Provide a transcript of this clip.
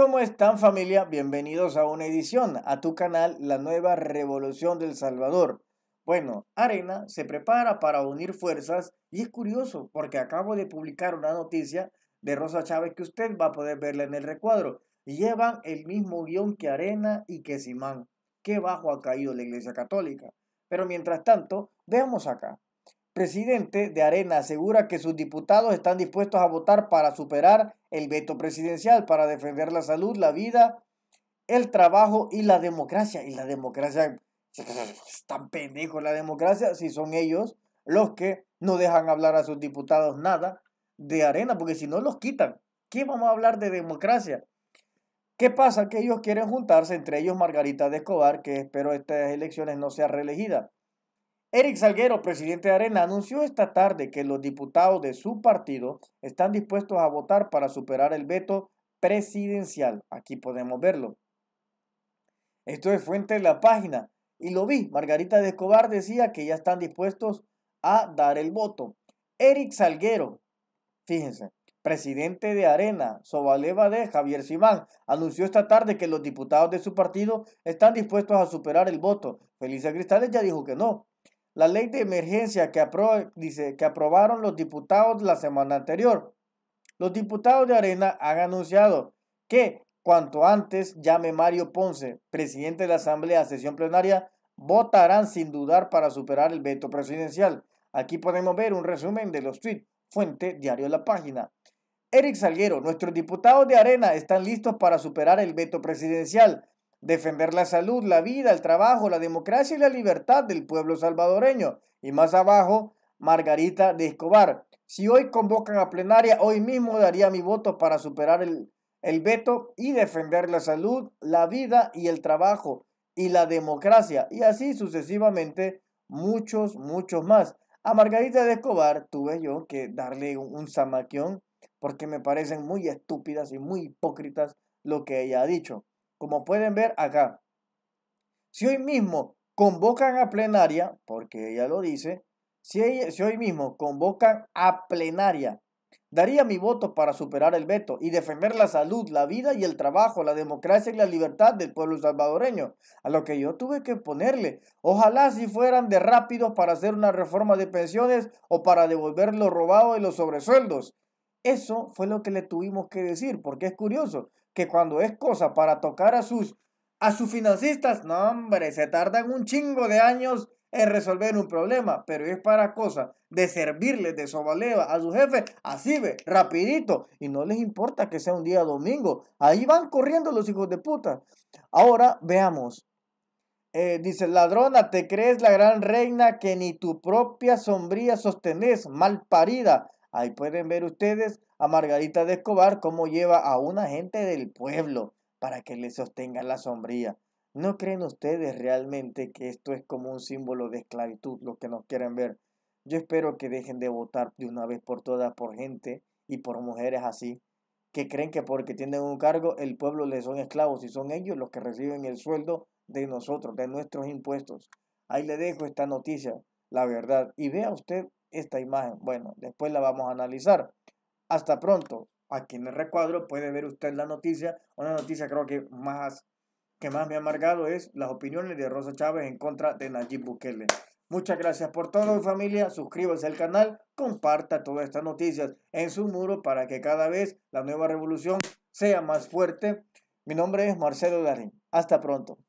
¿Cómo están familia? Bienvenidos a una edición, a tu canal La Nueva Revolución del Salvador. Bueno, Arena se prepara para unir fuerzas y es curioso porque acabo de publicar una noticia de Rosa Chávez que usted va a poder verla en el recuadro. Llevan el mismo guión que Arena y que Simán. Qué bajo ha caído la Iglesia Católica. Pero mientras tanto, veamos acá presidente de Arena asegura que sus diputados están dispuestos a votar para superar el veto presidencial, para defender la salud, la vida, el trabajo y la democracia. Y la democracia, están pendejos la democracia si son ellos los que no dejan hablar a sus diputados nada de Arena, porque si no los quitan, qué vamos a hablar de democracia? ¿Qué pasa? Que ellos quieren juntarse, entre ellos Margarita de Escobar, que espero estas elecciones no sea reelegida. Eric Salguero, presidente de Arena, anunció esta tarde que los diputados de su partido están dispuestos a votar para superar el veto presidencial. Aquí podemos verlo. Esto es fuente de la página y lo vi. Margarita de Escobar decía que ya están dispuestos a dar el voto. Eric Salguero, fíjense, presidente de Arena, Sobaleva de Javier Simán, anunció esta tarde que los diputados de su partido están dispuestos a superar el voto. Felicia Cristales ya dijo que no, la ley de emergencia que, dice, que aprobaron los diputados la semana anterior. Los diputados de Arena han anunciado que cuanto antes llame Mario Ponce, presidente de la Asamblea a sesión plenaria, votarán sin dudar para superar el veto presidencial. Aquí podemos ver un resumen de los tweets. Fuente, diario de La Página. Eric Salguero, nuestros diputados de Arena están listos para superar el veto presidencial defender la salud, la vida, el trabajo, la democracia y la libertad del pueblo salvadoreño. Y más abajo, Margarita de Escobar. Si hoy convocan a plenaria, hoy mismo daría mi voto para superar el, el veto y defender la salud, la vida y el trabajo y la democracia. Y así sucesivamente, muchos, muchos más. A Margarita de Escobar tuve yo que darle un, un zamaquión porque me parecen muy estúpidas y muy hipócritas lo que ella ha dicho como pueden ver acá. Si hoy mismo convocan a plenaria, porque ella lo dice, si, hoy mismo convocan a plenaria, daría mi voto para superar el veto y defender la salud, la vida y el trabajo, la democracia y la libertad del pueblo salvadoreño, a lo que yo tuve que ponerle. Ojalá si fueran de rápido para hacer una reforma de pensiones o para devolver lo robado y los sobresueldos. Eso fue lo que le tuvimos que decir, porque es curioso que cuando es cosa para tocar a sus, a sus financistas, no hombre, se tardan un chingo de años en resolver un problema, pero es para cosa de servirle de sobaleva a su jefe, así ve, rapidito, y no les importa que sea un día domingo, ahí van corriendo los hijos de puta. Ahora veamos, eh, dice, ladrona, te crees la gran reina que ni tu propia sombría sostenés, mal parida, Ahí pueden ver ustedes a Margarita de Escobar cómo lleva a una gente del pueblo para que le sostenga la sombría. ¿No creen ustedes realmente que esto es como un símbolo de esclavitud lo que nos quieren ver? Yo espero que dejen de votar de una vez por todas por gente y por mujeres así, que creen que porque tienen un cargo el pueblo les son esclavos y son ellos los que reciben el sueldo de nosotros, de nuestros impuestos. Ahí le dejo esta noticia, la verdad, y vea usted esta imagen? Bueno, después la vamos a analizar. Hasta pronto. Aquí en el recuadro puede ver usted la noticia. Una noticia creo que más que más me ha amargado es las opiniones de Rosa Chávez en contra de Nayib Bukele. Muchas gracias por todo, familia. Suscríbase al canal, comparta todas estas noticias en su muro para que cada vez la nueva revolución sea más fuerte. Mi nombre es Marcelo Darín. Hasta pronto.